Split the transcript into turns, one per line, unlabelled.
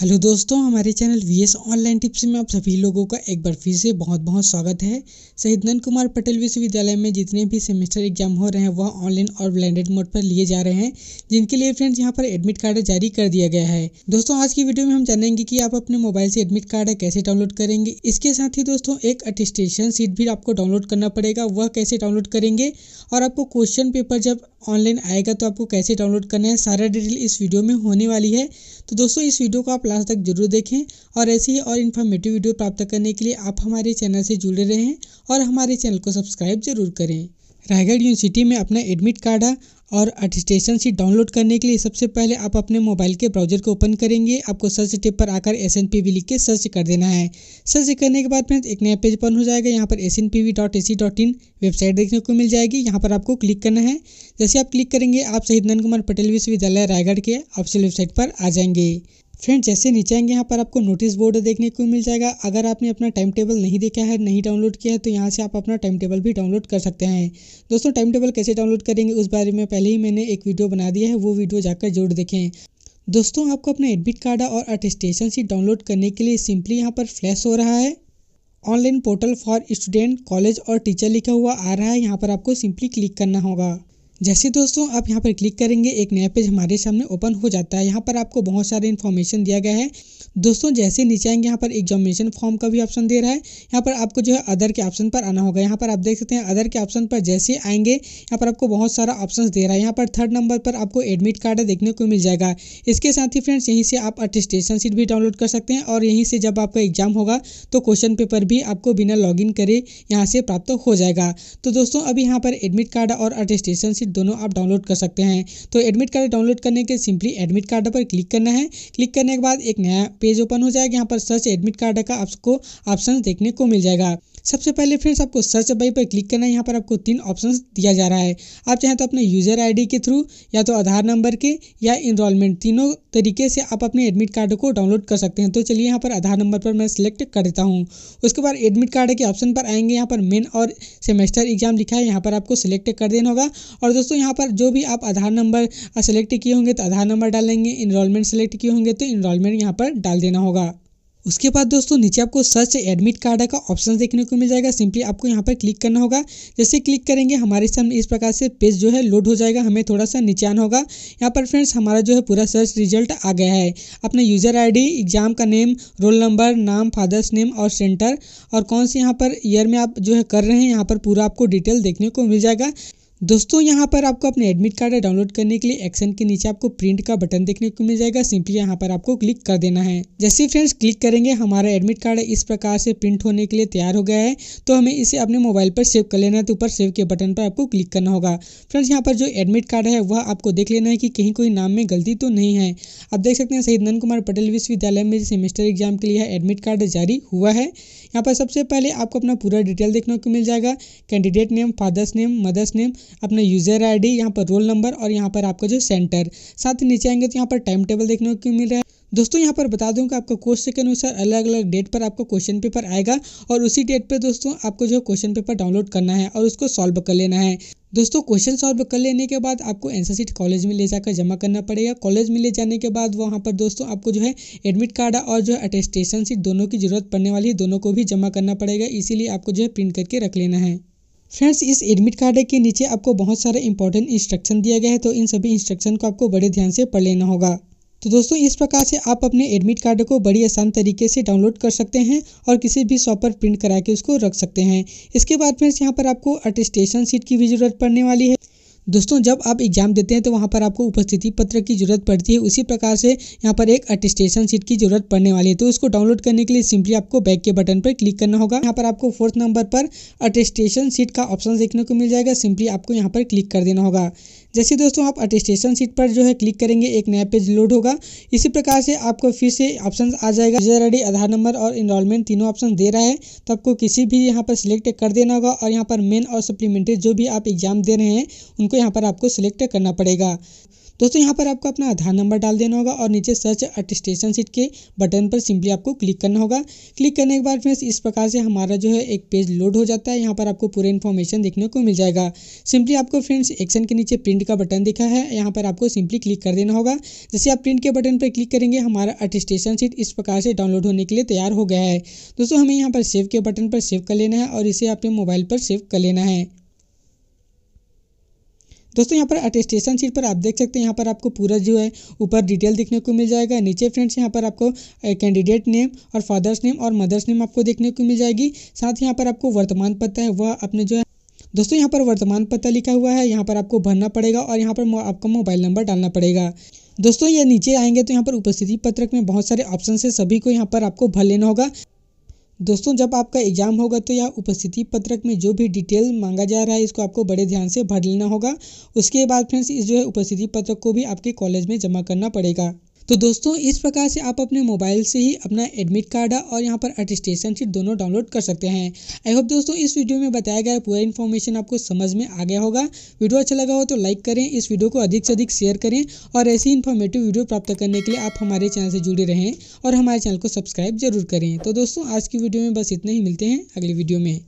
hello दोस्तों हमारे channel V S online tips में आप सभी लोगों का एक बार फिर से बहुत बहुत स्वागत है शहीद नंद कुमार पटेल विश्वविद्यालय में जितने भी सेमेस्टर एग्जाम हो रहे हैं वह ऑनलाइन और ब्लेंडेड मोड पर लिए जा रहे हैं जिनके लिए फ्रेंड्स यहां पर एडमिट कार्ड जारी कर दिया गया है दोस्तों आज की वीडियो में हम जानेंगे कि आप अपने मोबाइल से एडमिट कार्ड कैसे डाउनलोड करेंगे इसके साथ ही दोस्तों एक अटिस्टेशन सीट भी आपको डाउनलोड करना पड़ेगा वह कैसे डाउनलोड करेंगे और आपको क्वेश्चन पेपर जब ऑनलाइन आएगा तो आपको कैसे डाउनलोड करना है सारा डिटेल इस वीडियो में होने वाली है तो दोस्तों इस वीडियो को आप लास्ट तक जरूर देखें और ऐसी ही और इन्फॉर्मेटिव वीडियो प्राप्त करने के लिए आप हमारे चैनल से जुड़े रहें और हमारे चैनल को सब्सक्राइब जरूर करें रायगढ़ यूनिवर्सिटी में अपना एडमिट कार्ड और अटिस्टेशन सीट डाउनलोड करने के लिए सबसे पहले आप अपने मोबाइल के ब्राउजर को ओपन करेंगे आपको सर्च टिप पर आकर एस एन पी वी लिख के सर्च कर देना है सर्च करने के बाद फ्रेंड्स एक नया पेज ओपन हो जाएगा यहाँ पर S N P V dot A C dot in website देखने को मिल जाएगी यहाँ पर आपको क्लिक करना है जैसे आप क्लिक करेंगे आप शहीद नंद कुमार पटेल विश्वविद्यालय रायगढ़ के ऑफिशियल वेबसाइट पर आ जाएंगे फ्रेंड जैसे नीचे आएंगे यहाँ पर आपको नोटिस बोर्ड देखने को मिल जाएगा अगर आपने अपना टाइम टेबल नहीं देखा है नहीं डाउनलोड किया है तो यहाँ से आप अपना टाइम टेबल भी डाउनलोड कर सकते हैं दोस्तों टाइम टेबल कैसे डाउनलोड करेंगे उस बारे में पहले ही मैंने एक वीडियो बना दिया है वो वीडियो जाकर जरूर देखें दोस्तों आपको अपना एडमिट कार्ड और अटेस्टेशन सीट डाउनलोड करने के लिए सिंपली यहाँ पर फ्लैश हो रहा है online portal for student college और टीचर लिखा हुआ आ रहा है यहाँ पर आपको सिंपली क्लिक करना होगा जैसे दोस्तों आप यहाँ पर क्लिक करेंगे एक नया पेज हमारे सामने ओपन हो जाता है यहाँ पर आपको बहुत सारे इन्फॉर्मेशन दिया गया है दोस्तों जैसे नीचे आएंगे यहाँ पर एग्जामिनेशन फॉर्म का भी ऑप्शन दे रहा है यहाँ पर आपको जो है अदर के ऑप्शन पर आना होगा यहाँ पर आप देख सकते हैं अदर के ऑप्शन पर जैसे आएंगे यहाँ पर आपको बहुत सारा ऑप्शन दे रहा है यहाँ पर थर्ड नंबर पर आपको एडमिट कार्ड देखने को मिल जाएगा इसके साथ ही फ्रेंड्स यहीं से आप अटेस्टेशन सीट भी डाउनलोड कर सकते हैं और यहीं से जब आपका एग्जाम होगा तो क्वेश्चन पेपर भी आपको बिना लॉग करे यहाँ से प्राप्त हो जाएगा तो दोस्तों अभी यहाँ पर एडमिट कार्ड और अटेस्टेशन सीट शीट दोनों आप डाउनलोड कर सकते हैं तो एडमिट कार्ड डाउनलोड करने के सिंपली एडमिट कार्ड पर क्लिक करना है क्लिक करने के बाद एक नया पेज ओपन हो जाएगा यहाँ पर सर्च एडमिट कार्ड का आपको ऑप्शन देखने को मिल जाएगा सबसे पहले फ्रेंड्स आपको सर्च बाई पर क्लिक करना है यहाँ पर आपको तीन ऑप्शंस दिया जा रहा है आप चाहें तो अपने यूज़र आईडी के थ्रू या तो आधार नंबर के या इनरोलमेंट तीनों तरीके से आप अपने एडमिट कार्ड को डाउनलोड कर सकते हैं तो चलिए यहाँ पर आधार नंबर पर मैं सिलेक्ट कर देता हूँ उसके बाद एडमिट कार्ड के ऑप्शन पर आएंगे यहाँ पर मेन और सेमेस्टर एग्जाम लिखा है यहाँ पर आपको सिलेक्ट कर देना होगा और दोस्तों यहाँ पर जो भी आप आधार नंबर सेलेक्ट किए होंगे तो आधार नंबर डालेंगे इनरोलमेंट सेलेक्ट किए होंगे तो इनरोलमेंट यहाँ पर डाल देना होगा उसके बाद दोस्तों नीचे आपको सर्च एडमिट कार्ड का ऑप्शन देखने को मिल जाएगा सिंपली आपको यहाँ पर क्लिक करना होगा जैसे क्लिक करेंगे हमारे सामने इस प्रकार से पेज जो है लोड हो जाएगा हमें थोड़ा सा नीचे आना होगा यहाँ पर फ्रेंड्स हमारा जो है पूरा सर्च रिजल्ट आ गया है अपना यूजर आईडी एग्जाम का नेम रोल नंबर नाम फादर्स नेम और सेंटर और कौन से यहाँ पर ईयर में आप जो है कर रहे हैं यहाँ पर पूरा आपको डिटेल देखने को मिल जाएगा दोस्तों यहाँ पर आपको अपने एडमिट कार्ड डाउनलोड करने के लिए एक्शन के नीचे आपको प्रिंट का बटन देखने को मिल जाएगा सिंपली यहाँ पर आपको क्लिक कर देना है जैसे फ्रेंड्स क्लिक करेंगे हमारा एडमिट कार्ड इस प्रकार से प्रिंट होने के लिए तैयार हो गया है तो हमें इसे अपने मोबाइल पर सेव कर लेना है तो ऊपर सेव के बटन पर आपको क्लिक करना होगा फ्रेंड्स यहाँ पर जो एडमिट कार्ड है वह आपको देख लेना है कि कहीं कोई नाम में गलती तो नहीं है आप देख सकते हैं शहीद नंद कुमार पटेल विश्वविद्यालय में सेमेस्टर एग्जाम के लिए एडमिट कार्ड जारी हुआ है यहाँ पर सबसे पहले आपको अपना पूरा डिटेल देखने को मिल जाएगा candidate name father's name mother's name अपना यूज़र आई डी यहाँ पर रोल नंबर और यहाँ पर आपका जो सेंटर साथ ही नीचे आएंगे तो यहाँ पर टाइम टेबल देखने को मिल रहा है दोस्तों यहाँ पर बता दूँ कि आपका कोर्स के अनुसार अलग अलग डेट पर आपको क्वेश्चन पेपर आएगा और उसी डेट पर दोस्तों आपको जो क्वेश्चन पेपर डाउनलोड करना है और उसको सॉल्व कर लेना है दोस्तों क्वेश्चन सॉल्व कर लेने के बाद आपको एंसर सीट कॉलेज में ले जाकर जमा करना पड़ेगा कॉलेज में ले जाने के बाद वहाँ पर दोस्तों आपको जो है एडमिट कार्ड और जो है अटेस्टेशन सीट दोनों की जरूरत पड़ने वाली है दोनों को भी जमा करना पड़ेगा इसीलिए आपको जो है प्रिंट करके रख लेना है फ्रेंड्स इस एडमिट कार्ड के नीचे आपको बहुत सारे इंपॉर्टेंट इंस्ट्रक्शन दिया गया है तो इन सभी इंस्ट्रक्शन को आपको बड़े ध्यान से पढ़ लेना होगा तो दोस्तों इस प्रकार से आप अपने एडमिट कार्ड को बड़ी आसान तरीके से डाउनलोड कर सकते हैं और किसी भी शॉप पर प्रिंट करा के उसको रख सकते हैं इसके बाद फ्रेंड्स यहाँ पर आपको अटेस्टेशन सीट की भी ज़रूरत पड़ने वाली है दोस्तों जब आप एग्जाम देते हैं तो वहाँ पर आपको उपस्थिति पत्र की जरूरत पड़ती है उसी प्रकार से यहाँ पर एक अटेस्टेशन सीट की जरूरत पड़ने वाली है तो उसको डाउनलोड करने के लिए सिंपली आपको बैक के बटन पर क्लिक करना होगा यहाँ पर आपको फोर्थ नंबर पर अटेस्टेशन सीट का ऑप्शन देखने को मिल जाएगा सिंपली आपको यहाँ पर क्लिक कर देना होगा जैसे दोस्तों आप अटेस्टेशन सीट पर जो है क्लिक करेंगे एक नया पेज लोड होगा इसी प्रकार से आपको फिर से ऑप्शन आ जाएगा यूजर आई आधार नंबर और इनरोलमेंट तीनों ऑप्शन दे रहा है तो आपको किसी भी यहाँ पर सिलेक्ट कर देना होगा और यहाँ पर मेन और सप्लीमेंट्री जो भी आप एग्जाम दे रहे हैं उनको यहाँ पर आपको सिलेक्ट करना पड़ेगा दोस्तों यहाँ पर आपको अपना आधार नंबर डाल देना होगा और नीचे सर्च अटेस्टेशन सीट के बटन पर सिंपली आपको क्लिक करना होगा क्लिक करने के बाद फ्रेंड्स इस प्रकार से हमारा जो है एक पेज लोड हो जाता है यहाँ पर आपको पूरे इन्फॉर्मेशन देखने को मिल जाएगा सिंपली आपको फ्रेंड्स एक्शन के नीचे प्रिंट का बटन दिखा है यहाँ पर आपको सिंपली क्लिक कर देना होगा जैसे आप प्रिंट के बटन पर क्लिक करेंगे हमारा अटेस्टेशन सीट इस प्रकार से डाउनलोड होने के लिए तैयार हो गया है दोस्तों हमें यहाँ पर सेव के बटन पर सेव कर लेना है और इसे अपने मोबाइल पर सेव कर लेना है दोस्तों यहाँ पर अटेस्टेशन सीट पर आप देख सकते हैं यहाँ पर आपको पूरा जो है ऊपर डिटेल देखने को मिल जाएगा नीचे फ्रेंड्स यहाँ पर आपको कैंडिडेट नेम और फादर्स नेम और मदर्स नेम आपको देखने को मिल जाएगी साथ ही यहाँ पर आपको वर्तमान पता है वह अपने जो है दोस्तों यहाँ पर वर्तमान पता लिखा हुआ है यहाँ पर आपको भरना पड़ेगा और यहाँ पर आपका मोबाइल नंबर डालना पड़ेगा दोस्तों ये नीचे आएंगे तो यहाँ पर उपस्थिति पत्रक में बहुत सारे ऑप्शन है सभी को यहाँ पर आपको भर लेना होगा दोस्तों जब आपका एग्ज़ाम होगा तो यह उपस्थिति पत्रक में जो भी डिटेल मांगा जा रहा है इसको आपको बड़े ध्यान से भर लेना होगा उसके बाद फ्रेंड्स इस जो है उपस्थिति पत्रक को भी आपके कॉलेज में जमा करना पड़ेगा तो दोस्तों इस प्रकार से आप अपने मोबाइल से ही अपना एडमिट कार्ड और यहाँ पर अटेस्टेशन शीट दोनों डाउनलोड कर सकते हैं आई होप दोस्तों इस वीडियो में बताया गया पूरा इन्फॉर्मेशन आपको समझ में आ गया होगा वीडियो अच्छा लगा हो तो लाइक करें इस वीडियो को अधिक से अधिक शेयर करें और ऐसी इन्फॉर्मेटिव वीडियो प्राप्त करने के लिए आप हमारे चैनल से जुड़े रहें और हमारे चैनल को सब्सक्राइब जरूर करें तो दोस्तों आज की वीडियो में बस इतना ही मिलते हैं अगली वीडियो में